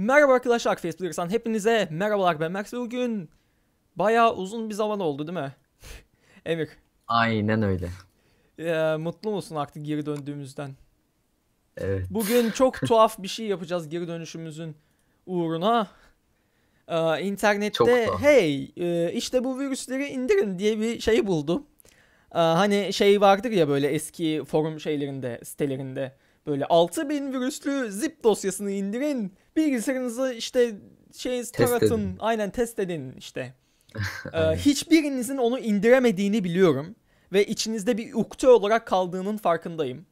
Merhaba arkadaşlar Facebook'tan hepinize merhabalar ben Max bugün bayağı uzun bir zaman oldu değil mi? Emir. Aynen öyle. Ee, mutlu musun artık geri döndüğümüzden? Evet. Bugün çok tuhaf bir şey yapacağız geri dönüşümüzün uğruna. Ee, internette hey e, işte bu virüsleri indirin diye bir şey buldum. Ee, hani şey vardır ya böyle eski forum şeylerinde sitelerinde böyle 6000 virüslü zip dosyasını indirin Bilgisayarınızı işte şey taratın, edin. aynen test edin işte. ee, hiçbirinizin onu indiremediğini biliyorum ve içinizde bir ukde olarak kaldığının farkındayım.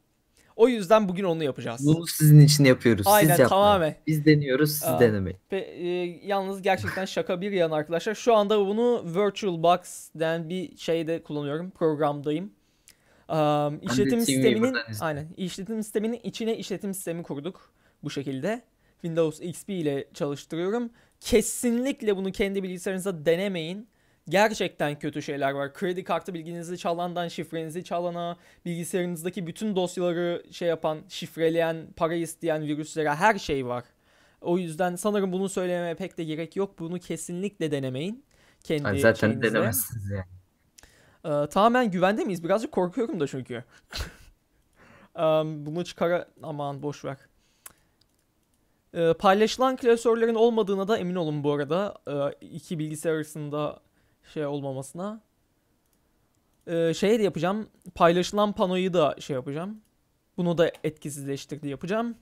O yüzden bugün onu yapacağız. Bunu sizin için yapıyoruz. Aynen siz yapmayın. tamamen. Biz deniyoruz siz Aa, denemeyin. Pe- e, yalnız gerçekten şaka bir yan arkadaşlar. Şu anda bunu VirtualBox den bir şeyde kullanıyorum. Programdayım. Um, işletim sisteminin aynen işletim sisteminin içine işletim sistemi kurduk bu şekilde. Windows XP ile çalıştırıyorum. Kesinlikle bunu kendi bilgisayarınıza denemeyin. Gerçekten kötü şeyler var. Kredi kartı bilginizi çalandan şifrenizi çalana, bilgisayarınızdaki bütün dosyaları şey yapan, şifreleyen, para isteyen virüslere her şey var. O yüzden sanırım bunu söylemeye pek de gerek yok. Bunu kesinlikle denemeyin. Kendi yani zaten şeyinizle. denemezsiniz yani. Ee, tamamen güvende miyiz? Birazcık korkuyorum da çünkü. um, bunu çıkara... Aman boş ver. E, paylaşılan klasörlerin olmadığına da emin olun bu arada. E, iki bilgisayar arasında şey olmamasına. E, şey de yapacağım. Paylaşılan panoyu da şey yapacağım. Bunu da etkisizleştirdi yapacağım.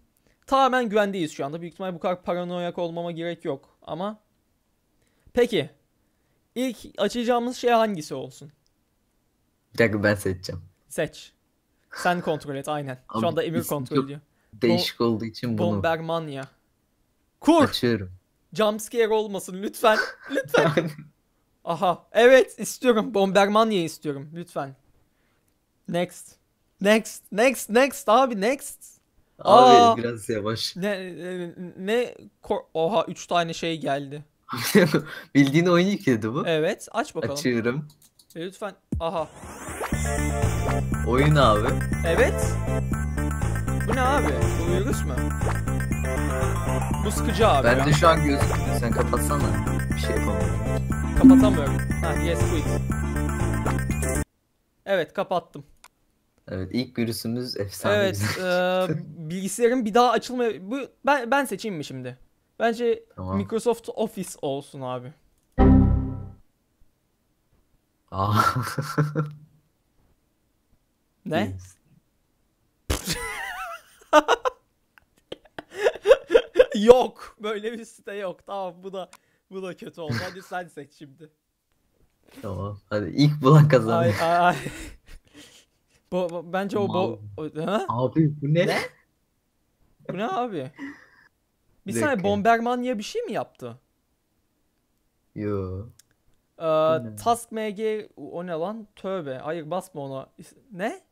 Tamamen güvendeyiz şu anda. Büyük ihtimal bu kadar paranoyak olmama gerek yok. Ama peki. İlk açacağımız şey hangisi olsun? Bir dakika ben seçeceğim. Seç. Sen kontrol et aynen. Abi, Şu anda Emir kontrol ediyor. Değişik olduğu için bunu. Bombermania. Kur. Açıyorum. Jumpscare olmasın lütfen. Lütfen. Aha. Evet istiyorum. Bombermanya istiyorum. Lütfen. Next. Next. Next. Next abi next. Abi Aa, biraz yavaş. Ne ne oha 3 tane şey geldi. Bildiğin oyun yükledi bu. Evet aç bakalım. Açıyorum. E, lütfen. Aha. Oyun abi. Evet ne abi? Bu virgüs mü? Bu sıkıcı abi. Ben ya. de şu an gözükmüyor. Sen kapatsana. Bir şey yapamıyorum. Kapatamıyorum. Ha yes quit. Evet kapattım. Evet ilk virüsümüz efsane. Evet e, bilgisayarın bir daha açılma bu ben ben seçeyim mi şimdi? Bence tamam. Microsoft Office olsun abi. ne? yok. Böyle bir site yok. Tamam bu da bu da kötü oldu. Hadi sen seç şimdi. Tamam. Hadi ilk bulan kazanır. Ay, ay, ay. bu, bu, bence o bu. Abi bu ne? ne? Bu ne abi? Bir Dökün. saniye Bomberman ya bir şey mi yaptı? Yo. Ee, Task MG o ne lan? Tövbe. Hayır basma ona. Ne?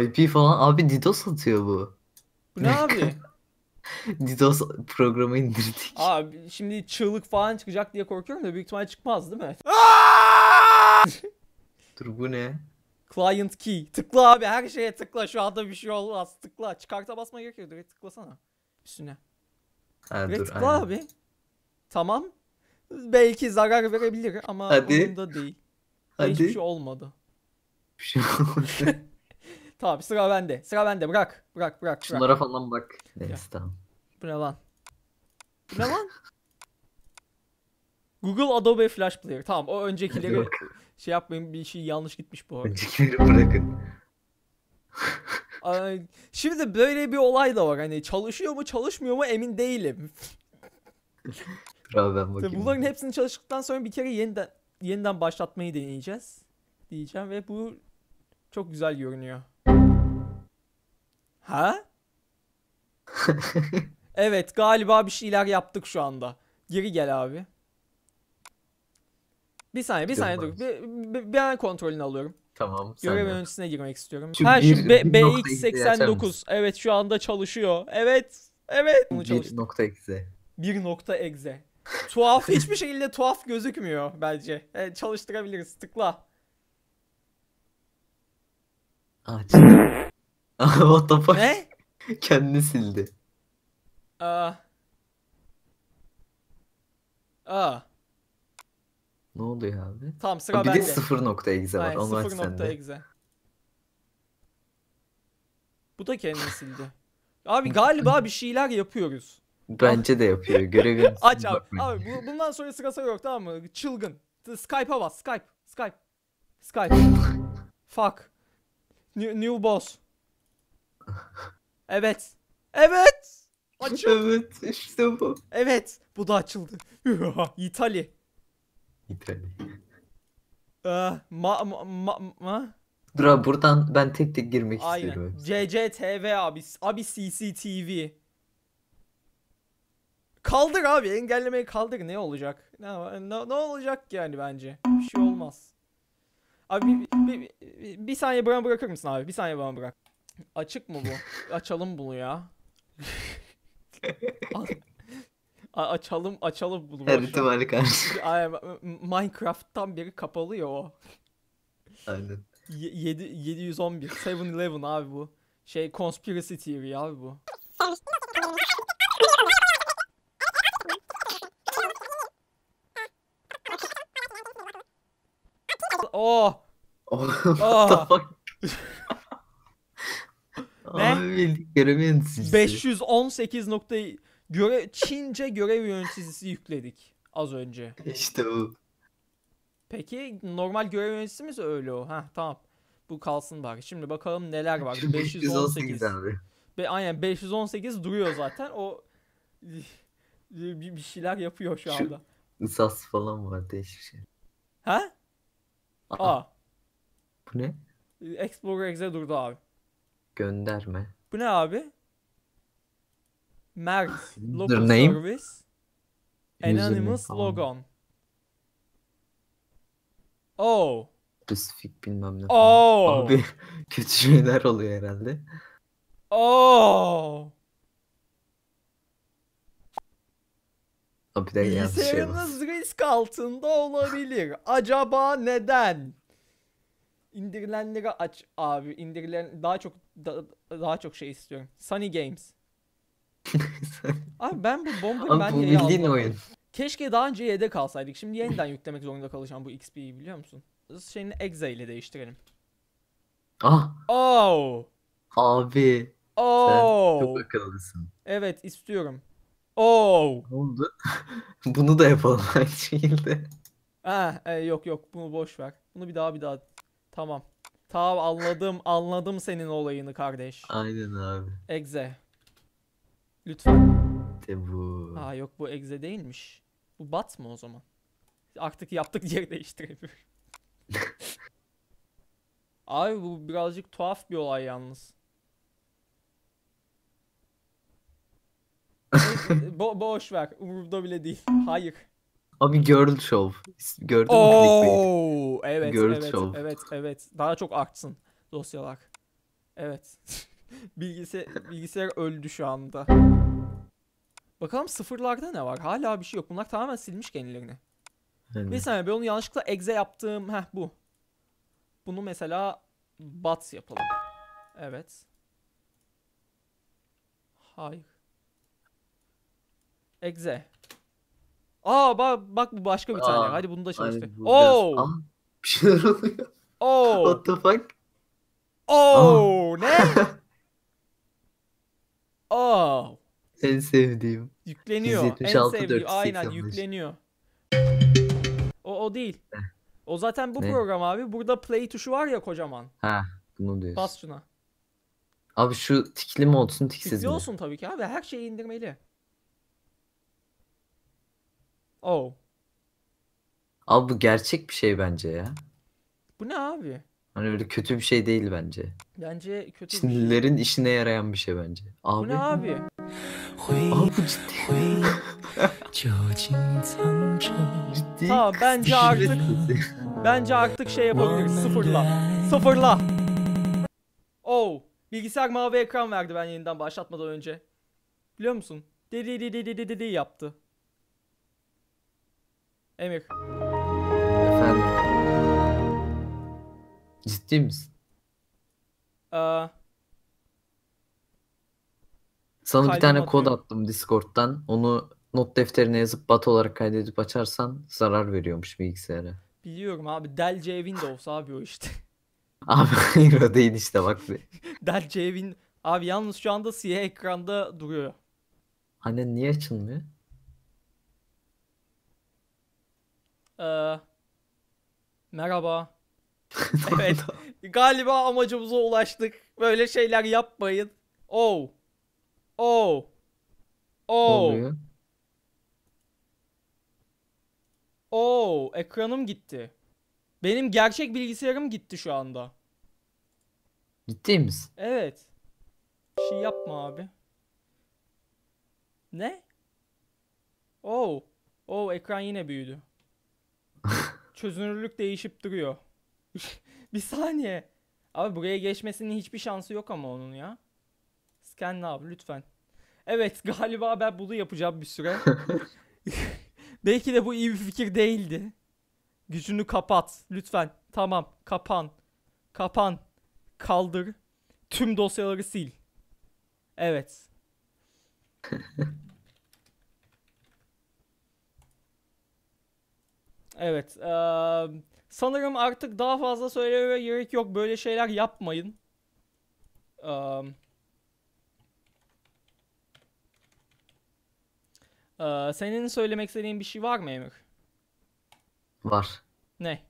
IP falan abi DDoS atıyor bu. Bu ne abi? DDoS programı indirdik. Abi şimdi çığlık falan çıkacak diye korkuyorum da büyük ihtimal çıkmaz değil mi? Dur bu ne? Client key. Tıkla abi her şeye tıkla. Şu anda bir şey olmaz. Tıkla. Çıkarta basma gerekiyor. Direkt tıklasana. Üstüne. Ha, Direkt dur, tıkla aynen. abi. Tamam. Belki zarar verebilir ama Hadi. umurumda değil. Hadi. Hiçbir şey olmadı. Bir şey olmadı. Tabi sıra bende. Sıra bende. Bırak. Bırak bırak. Şunlara falan bak. Neyse tamam. Bu ne lan? Bu ne lan? Google Adobe Flash Player. Tamam o öncekileri şey yapmayın bir şey yanlış gitmiş bu arada. Öncekileri bırakın. Şimdi böyle bir olay da var. Hani çalışıyor mu çalışmıyor mu emin değilim. Abi ben bakayım. Bunların hepsini çalıştıktan sonra bir kere yeniden yeniden başlatmayı deneyeceğiz diyeceğim ve bu çok güzel görünüyor. Ha? evet galiba bir şeyler yaptık şu anda. Geri gel abi. Bir saniye bir saniye dur. Bir, bir, ben kontrolünü alıyorum. Tamam. Görevin öncesine girmek istiyorum. Şu ha şu BX89. Evet şu anda çalışıyor. Evet. Evet. Bir Bir nokta exe. nokta exe. tuhaf hiçbir şekilde tuhaf gözükmüyor bence. Evet, çalıştırabiliriz. Tıkla. Aç. What the fuck? Ne? Kendini sildi. Aa. Aa. Ne oluyor abi? Tamam sıra Aa, bir de sıfır nokta Hayır, var, aç sen de. 0.exe. Bu da kendini sildi. Abi galiba bir şeyler yapıyoruz. Bence de yapıyor. görebilirsin. Aç abi. Abi bu, bundan sonra sırası yok tamam mı? Çılgın. Skype'a bas. Skype. Skype. Skype. Fuck. New, new boss. Evet. Evet. açıldı Evet işte bu. Evet. Bu da açıldı. İtali. İtali. Ee, ma ma ma ma. Dur abi buradan ben tek tek girmek Aynen. istiyorum. CCTV abi. Abi CCTV. Kaldır abi engellemeyi kaldır ne olacak? Ne, ne, ne olacak yani bence? Bir şey olmaz. Abi bir, bir, bir, bir saniye bana bırakır mısın abi? Bir saniye bana bırak. Açık mı bu? Açalım bunu ya. açalım açalım bunu. Her ihtimali karşı. Aynen, Minecraft'tan beri kapalı ya o. Aynen. Y- 7 711 711 abi bu. Şey conspiracy theory abi bu. oh. oh. What the ah! fuck? Ve görev 518 göre Çince görev yöneticisi yükledik az önce. İşte bu. Peki normal görev yöneticisi mi öyle o? Ha tamam. Bu kalsın bari. Şimdi bakalım neler var. 518. abi. Be, aynen 518 duruyor zaten. O bir, şeyler yapıyor şu anda. Şu SAS falan var değişik şey. Ha? Aa. Aa. Bu ne? Explorer Exe durdu abi. Gönderme. Bu ne abi? Mert. Local name? Service. Anonymous logon. Oh. Spesifik bilmem ne. Falan. Oh. Abi kötü şeyler oluyor herhalde. Oh. Abi de yanlış şey var. risk altında olabilir. Acaba neden? indirilenleri aç abi. indirilen daha çok da, daha çok şey istiyorum. Sunny Games. abi ben bu Bomberman bu bildiğin oyun. Keşke daha önce yedek kalsaydık. Şimdi yeniden yüklemek zorunda kalacağım bu XP'yi biliyor musun? Şeyini Exe ile değiştirelim. Ah. Oh. Abi. Oh. Sen çok oh! akıllısın. Evet istiyorum. Oh. Ne oldu? Bunu da yapalım aynı şekilde. Ha, e, yok yok bunu boş ver. Bunu bir daha bir daha Tamam. Tamam anladım. Anladım senin olayını kardeş. Aynen abi. Egze. Lütfen. De bu. Aa yok bu egze değilmiş. Bu bat mı o zaman? Artık yaptık yer değiştirebilirim. Abi bu birazcık tuhaf bir olay yalnız. Bo boş ver. Umurumda bile değil. Hayır. Abi girl show. Gördün mü Oo, evet, girl evet, show. evet, evet. Daha çok artsın dosyalar. Evet. bilgisayar, bilgisayar öldü şu anda. Bakalım sıfırlarda ne var? Hala bir şey yok. Bunlar tamamen silmiş kendilerini. Evet. Bir saniye ben onu yanlışlıkla exe yaptım. Heh bu. Bunu mesela bat yapalım. Evet. Hayır. Exe. Aa bak bak bu başka bir Aa, tane. Hadi bunu da çalıştı. Oo. Oh. Bir şeyler oluyor. Oh. What the fuck? Oo ne? Oh. En sevdiğim. Yükleniyor. en sevdiğim. Aynen yükleniyor. O, o değil. Eh. O zaten bu ne? program abi. Burada play tuşu var ya kocaman. Ha bunu diyorsun. Bas şuna. Abi şu tikli mi olsun tiksiz Tikli mi? olsun tabii ki abi. Her şeyi indirmeli. Oh. Abi bu gerçek bir şey bence ya. Bu ne abi? Hani öyle kötü bir şey değil bence. Bence kötü şey. Çinlilerin şey. işine yarayan bir şey bence. Abi. Bu ne abi? Abi bu ciddi. ciddi. Tamam bence artık bence artık şey yapabiliriz. Sıfırla. Sıfırla. Oh. Bilgisayar mavi ekran verdi ben yeniden başlatmadan önce. Biliyor musun? Deli deli deli deli yaptı. Emir. Efendim. Ciddi misin? Aa, Sana bir kaydım tane kod attım Discord'dan. Onu not defterine yazıp bat olarak kaydedip açarsan zarar veriyormuş bilgisayara. biliyorum abi. Dell C Windows abi o işte. Abi hayır o değil işte bak. Dell C Win... Abi yalnız şu anda siyah ekranda duruyor. Hani niye açılmıyor? Ee, merhaba. evet. Galiba amacımıza ulaştık. Böyle şeyler yapmayın. Oh. Oh. Oh. Oh. Ekranım gitti. Benim gerçek bilgisayarım gitti şu anda. Gitti misin? Evet. Bir şey yapma abi. Ne? Oh. Oh ekran yine büyüdü çözünürlük değişip duruyor. bir saniye. Abi buraya geçmesinin hiçbir şansı yok ama onun ya. Scan abi lütfen. Evet galiba ben bunu yapacağım bir süre. Belki de bu iyi bir fikir değildi. Gücünü kapat lütfen. Tamam kapan. Kapan. Kaldır. Tüm dosyaları sil. Evet. Evet. Ee, sanırım artık daha fazla söylemeye gerek yok. Böyle şeyler yapmayın. Ee, Ee, senin söylemek istediğin bir şey var mı Emir? Var. Ne?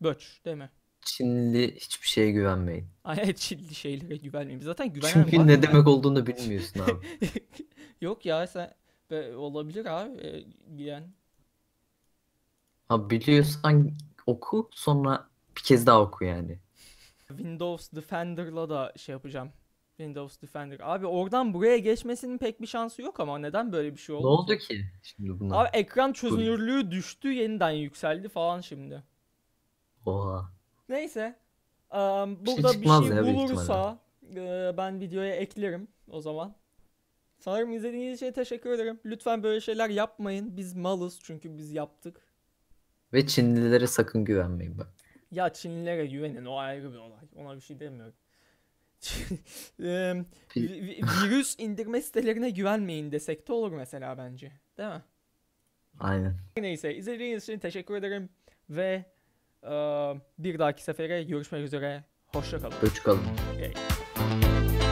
Böç değil mi? Çinli hiçbir şeye güvenmeyin. Ay Çinli şeylere güvenmeyin. Zaten güvenmeyin. Çünkü ne demek olduğunu bilmiyorsun abi. Yok ya sen Be, olabilir abi. yani e, Ha biliyorsan oku sonra bir kez daha oku yani. Windows Defender'la da şey yapacağım. Windows Defender. Abi oradan buraya geçmesinin pek bir şansı yok ama neden böyle bir şey oldu? Ne oldu ki şimdi buna? Abi ekran çözünürlüğü düştü yeniden yükseldi falan şimdi. Oha. Neyse. Um, burada şey bir şey, şey ya, bulursa e, ben videoya eklerim o zaman. Sanırım izlediğiniz için teşekkür ederim. Lütfen böyle şeyler yapmayın. Biz malız çünkü biz yaptık. Ve Çinlilere sakın güvenmeyin bak. Ya Çinlilere güvenin o ayrı bir olay. Ona bir şey demiyorum. virüs indirme sitelerine güvenmeyin desek de olur mesela bence. Değil mi? Aynen. Neyse izlediğiniz için teşekkür ederim ve e, bir dahaki sefere görüşmek üzere. Hoşçakalın. Hoşçakalın. Okay.